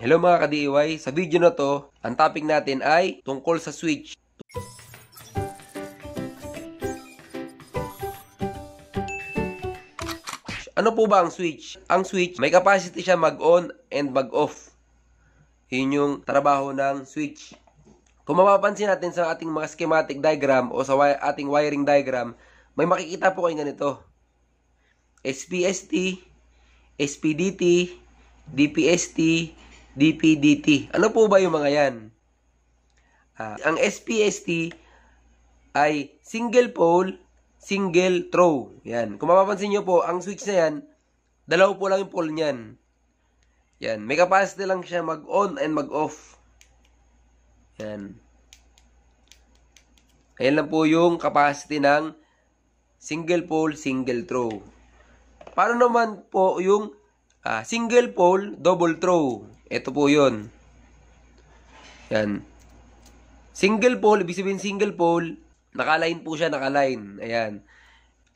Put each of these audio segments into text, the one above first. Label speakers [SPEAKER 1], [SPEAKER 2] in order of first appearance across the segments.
[SPEAKER 1] Hello mga ka-DIY, sa video na to, ang topic natin ay tungkol sa switch. Ano po ba ang switch? Ang switch, may capacity siya mag-on and mag-off. Yun yung trabaho ng switch. Kung mapapansin natin sa ating mga schematic diagram o sa ating wiring diagram, may makikita po kayo ganito. SPST, SPDT, DPST, DPDT. Ano po ba yung mga yan? Uh, ang SPST ay single pole, single throw. Yan. Kung mapapansin nyo po, ang switch na yan, dalawa po lang yung pole niyan. Yan. May capacity lang siya mag-on and mag-off. Yan. Ayan lang po yung capacity ng single pole, single throw. Paano naman po yung uh, single pole double throw. Ito po yun. Yan. Single pole, ibig sabihin single pole, nakaline po siya, naka-line. Ayan.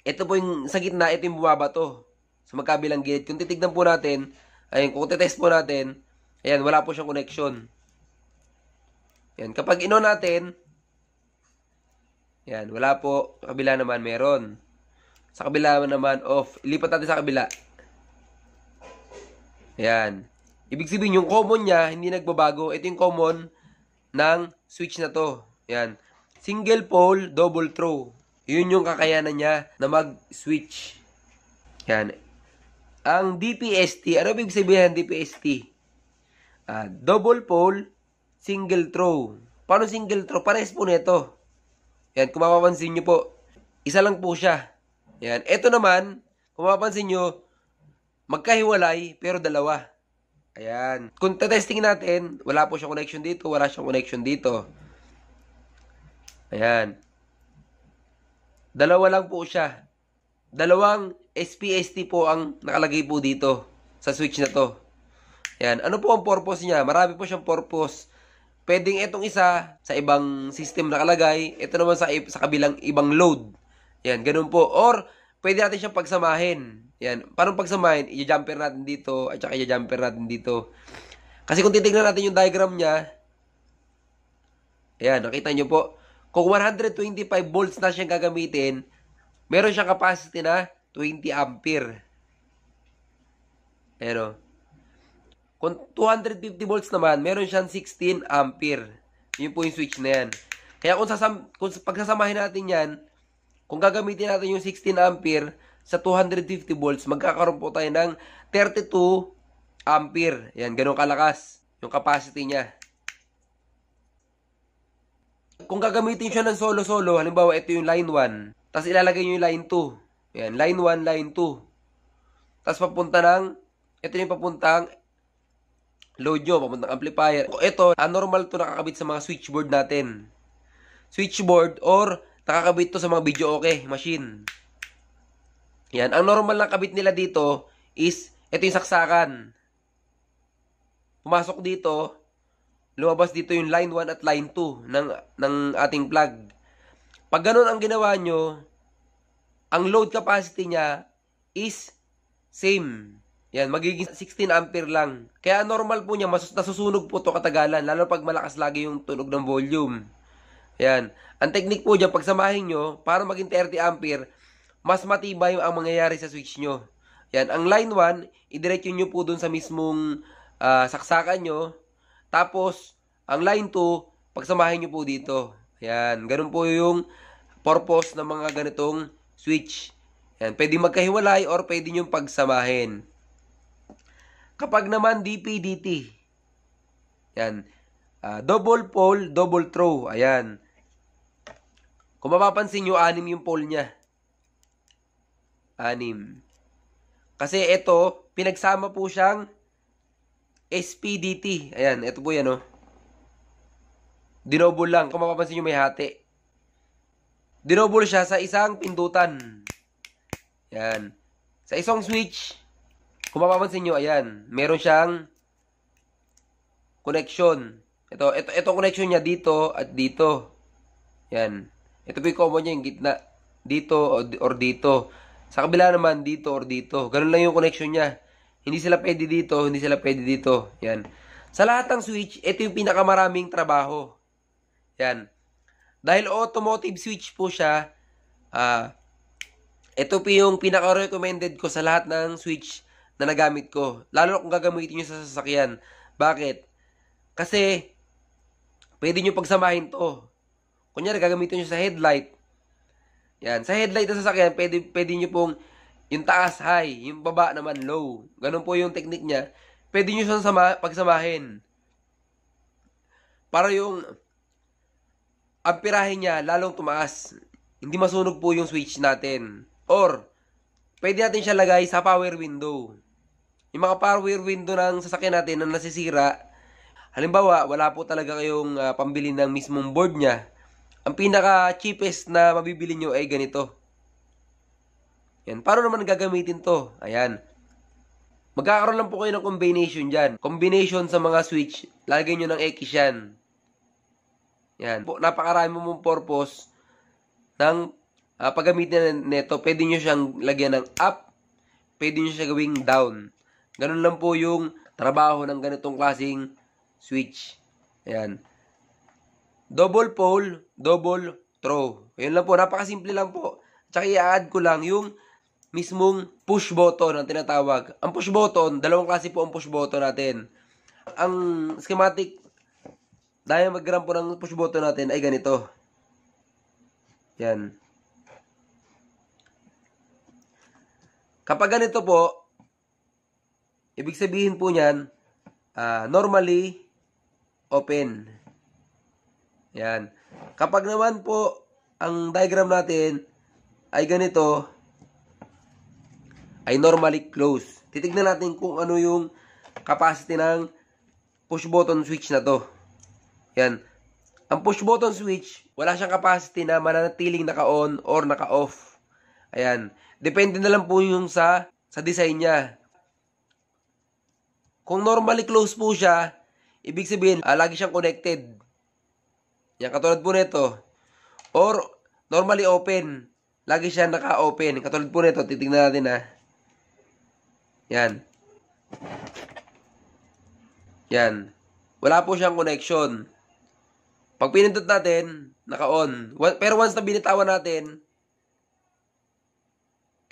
[SPEAKER 1] Ito po yung sa gitna, ito yung bumabato. Sa magkabilang gilid. Kung titignan po natin, ayan, kung titest po natin, ayan, wala po siyang connection. Ayan, kapag ino natin, ayan, wala po. Kabila naman, meron. Sa kabila naman, off. Ilipat natin sa kabila. Ayan. Ibig sabihin, yung common niya, hindi nagbabago. Ito yung common ng switch na to. Ayan. Single pole, double throw. Yun yung kakayanan niya na mag-switch. Ayan. Ang DPST, ano ibig sabihin DPST? Uh, ah, double pole, single throw. Paano single throw? Pares po nito. Ayan, kung mapapansin nyo po, isa lang po siya. Ayan. Ito naman, kung mapapansin nyo, magkahiwalay pero dalawa. Ayan. Kung testing natin, wala po siyang connection dito, wala siyang connection dito. Ayan. Dalawa lang po siya. Dalawang SPST po ang nakalagay po dito sa switch na to. Ayan. Ano po ang purpose niya? Marami po siyang purpose. Pwedeng itong isa sa ibang system nakalagay, ito naman sa, sa kabilang ibang load. Ayan, ganun po. Or, pwede natin siyang pagsamahin. Yan. Parang pagsamahin, i-jumper natin dito, at saka i-jumper natin dito. Kasi kung titignan natin yung diagram niya, ayan, nakita nyo po, kung 125 volts na siyang gagamitin, meron siyang capacity na 20 ampere. Pero, oh. kung 250 volts naman, meron siyang 16 ampere. Yun po yung switch na yan. Kaya kung, sasam, kung pagsasamahin natin yan, kung gagamitin natin yung 16 ampere, sa 250 volts, magkakaroon po tayo ng 32 ampere. Yan, ganun kalakas yung capacity niya. Kung gagamitin siya ng solo-solo, halimbawa ito yung line 1, tapos ilalagay niyo yung line 2. Yan, line 1, line 2. Tapos papunta ng, ito yung papuntang load nyo, papuntang amplifier. Ito, normal to nakakabit sa mga switchboard natin. Switchboard or nakakabit to sa mga video okay machine. Yan. Ang normal lang kabit nila dito is, ito yung saksakan. Pumasok dito, lumabas dito yung line 1 at line 2 ng, ng ating plug. Pag ganun ang ginawa nyo, ang load capacity niya is same. Yan, magiging 16 ampere lang. Kaya normal po niya, mas nasusunog po to katagalan, lalo pag malakas lagi yung tunog ng volume. Yan. Ang technique po dyan, pagsamahin nyo, para maging 30 ampere, mas matibay ang mangyayari sa switch nyo. Yan, ang line 1, idiretso nyo po dun sa mismong uh, saksakan nyo. Tapos, ang line 2, pagsamahin nyo po dito. Yan, ganun po yung purpose ng mga ganitong switch. Yan, pwede magkahiwalay or pwede nyo pagsamahin. Kapag naman DPDT, yan, uh, double pole, double throw, ayan. Kung mapapansin nyo, anim yung pole niya anim. Kasi ito, pinagsama po siyang SPDT. Ayan, ito po yan, oh. Dinobol lang. Kung mapapansin nyo, may hati. Dinobol siya sa isang pindutan. Ayan. Sa isang switch, kung mapapansin nyo, ayan, meron siyang connection. Ito, ito, ito connection niya dito at dito. Yan. Ito po yung common niya, yung gitna. Dito or, or dito. Sa kabila naman, dito or dito. Ganun lang yung connection niya. Hindi sila pwede dito, hindi sila pwede dito. Yan. Sa lahat ng switch, ito yung pinakamaraming trabaho. Yan. Dahil automotive switch po siya, ah, uh, ito po yung pinaka-recommended ko sa lahat ng switch na nagamit ko. Lalo kung gagamitin nyo sa sasakyan. Bakit? Kasi, pwede nyo pagsamahin to. Kunyari, gagamitin nyo sa headlight, yan. Sa headlight ng sasakyan, pwede, pwede nyo pong yung taas high, yung baba naman low. Ganun po yung technique niya. Pwede nyo siyang sama, pagsamahin. Para yung ampirahin niya lalong tumaas. Hindi masunog po yung switch natin. Or, pwede natin siya lagay sa power window. Yung mga power window ng sasakyan natin na nasisira, halimbawa, wala po talaga kayong uh, pambili ng mismong board niya ang pinaka-cheapest na mabibili nyo ay ganito. Yan. Paano naman gagamitin to? Ayan. Magkakaroon lang po kayo ng combination dyan. Combination sa mga switch. Lagay nyo ng X yan. Yan. Po, napakarami mong purpose ng uh, ah, paggamitin nito. Pwede nyo siyang lagyan ng up. Pwede nyo siya gawing down. Ganun lang po yung trabaho ng ganitong klasing switch. Ayan. Double pole, double throw. Ayun lang po, napakasimple lang po. Tsaka i-add ko lang yung mismong push button ang tinatawag. Ang push button, dalawang klase po ang push button natin. Ang schematic diagram po ng push button natin ay ganito. Yan. Kapag ganito po, ibig sabihin po niyan, uh, normally, open. Yan. Kapag naman po ang diagram natin ay ganito, ay normally closed. Titignan natin kung ano yung capacity ng push button switch na to. Yan. Ang push button switch, wala siyang capacity na mananatiling naka-on or naka-off. Ayan. Depende na lang po yung sa, sa design niya. Kung normally closed po siya, ibig sabihin, ah, lagi siyang connected. Yan, katulad po nito. Or, normally open. Lagi siya naka-open. Katulad po nito, titignan natin ha. Ah. Yan. Yan. Wala po siyang connection. Pag pinindot natin, naka-on. Pero once na binitawan natin,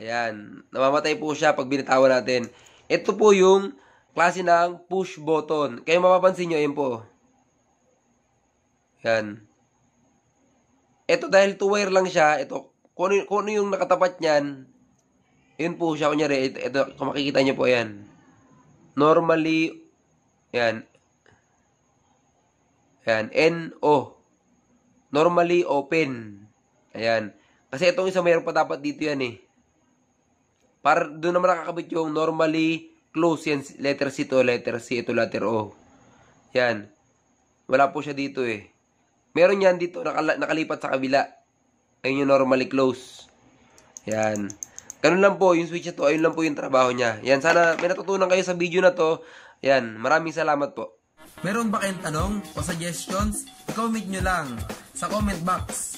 [SPEAKER 1] ayan, namamatay po siya pag binitawan natin. Ito po yung klase ng push button. Kayo mapapansin nyo, yun po. Yan. Ito dahil two wire lang siya, ito, kung ano, kung ano yung nakatapat niyan, yun po siya. Kunyari, ito, ito kung makikita niyo po, yan. Normally, yan. Yan, N-O. Normally open. Ayan. Kasi itong isa mayroon pa dapat dito yan eh. Para doon naman nakakabit yung normally close yan. Letter C to letter C. Ito letter O. Yan. Wala po siya dito eh. Meron yan dito, nakala, nakalipat sa kabila. Ayun yung normally close. Yan. Ganun lang po, yung switch na to, ayun lang po yung trabaho niya. Yan, sana may natutunan kayo sa video na to. Yan, maraming salamat po. Meron ba kayong tanong o suggestions? I-comment nyo lang sa comment box.